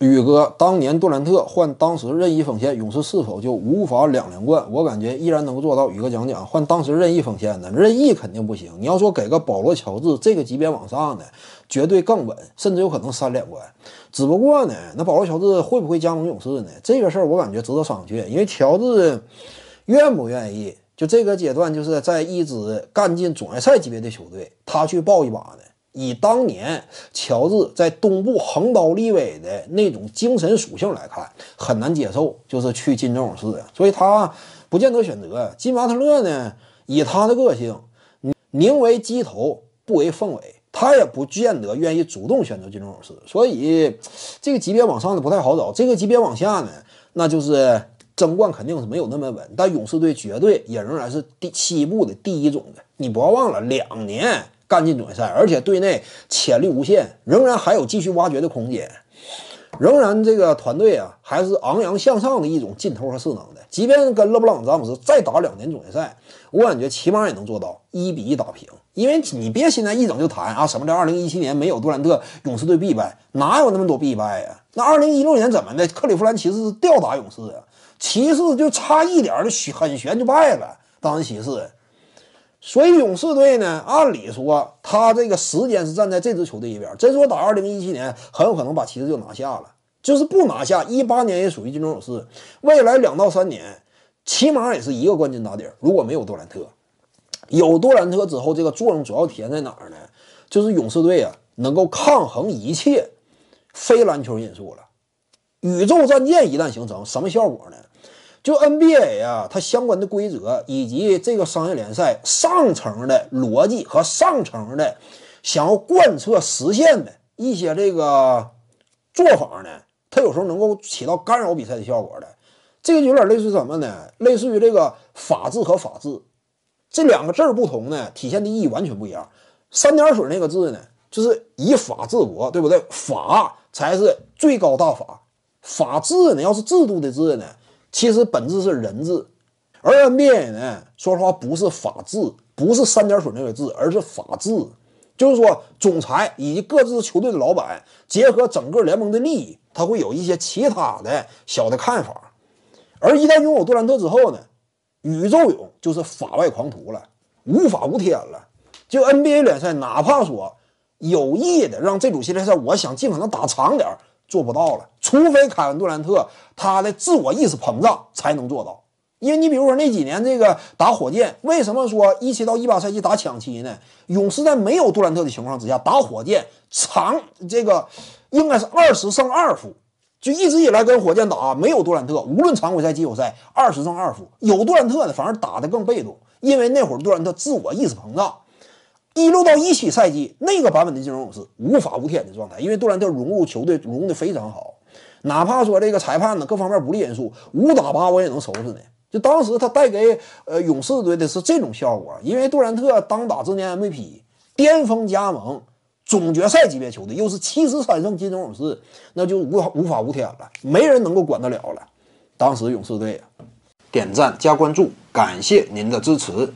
宇哥，当年杜兰特换当时任意锋线，勇士是否就无法两连冠？我感觉依然能够做到。宇哥，讲讲换当时任意锋线呢？任意肯定不行。你要说给个保罗·乔治这个级别往上的，绝对更稳，甚至有可能三连冠。只不过呢，那保罗·乔治会不会加盟勇士呢？这个事儿我感觉值得商榷，因为乔治愿不愿意？就这个阶段，就是在一支干进总决赛级别的球队，他去抱一把呢？以当年乔治在东部横刀立威的那种精神属性来看，很难接受就是去金州勇士所以他不见得选择金巴特勒呢。以他的个性，宁为鸡头不为凤尾，他也不见得愿意主动选择金州勇士。所以这个级别往上的不太好找，这个级别往下呢，那就是争冠肯定是没有那么稳，但勇士队绝对也仍然是第七部的第一种的。你不要忘了，两年。干进总决赛，而且队内潜力无限，仍然还有继续挖掘的空间，仍然这个团队啊，还是昂扬向上的一种劲头和势能的。即便跟勒布朗詹姆斯再打两年总决赛，我感觉起码也能做到一比一打平。因为你别现在一整就谈啊，什么叫二零一七年没有杜兰特，勇士队必败？哪有那么多必败呀？那二零一六年怎么的？克利夫兰骑士是吊打勇士啊，骑士就差一点儿就悬很悬就败了，当时骑士。所以勇士队呢，按理说他这个时间是站在这支球队一边儿。真说打二零一七年，很有可能把骑士就拿下了，就是不拿下一八年也属于金州勇士。未来两到三年，起码也是一个冠军打底儿。如果没有杜兰特，有杜兰特之后，这个作用主要体现在哪儿呢？就是勇士队啊，能够抗衡一切非篮球因素了。宇宙战舰一旦形成，什么效果呢？就 NBA 啊，它相关的规则以及这个商业联赛上层的逻辑和上层的想要贯彻实现的一些这个做法呢，它有时候能够起到干扰比赛的效果的。这个就有点类似于什么呢？类似于这个法治和法治这两个字儿不同呢，体现的意义完全不一样。三点水那个字呢，就是以法治国，对不对？法才是最高大法，法治呢，要是制度的制呢？其实本质是人治，而 NBA 呢，说实话不是法治，不是三点水那个治，而是法治。就是说，总裁以及各自球队的老板，结合整个联盟的利益，他会有一些其他的小的看法。而一旦拥有杜兰特之后呢，宇宙勇就是法外狂徒了，无法无天了。就 NBA 联赛，哪怕说有意的让这组系列赛，我想尽可能打长点儿。做不到了，除非凯文杜兰特他的自我意识膨胀才能做到。因为你比如说那几年这个打火箭，为什么说一七到一八赛季打抢七呢？勇士在没有杜兰特的情况之下打火箭长这个应该是二十胜二负，就一直以来跟火箭打没有杜兰特，无论常规赛季后赛二十胜二负，有杜兰特的反而打的更被动，因为那会儿杜兰特自我意识膨胀。一六到一七赛季那个版本的金州勇士无法无天的状态，因为杜兰特融入球队融的非常好，哪怕说这个裁判呢各方面不利因素五打八我也能收拾你。就当时他带给呃勇士队的是这种效果，因为杜兰特当打之年 MVP 巅峰加盟总决赛级别球队又是七十三胜金州勇士那就无无法无天了，没人能够管得了了。当时勇士队点赞加关注，感谢您的支持。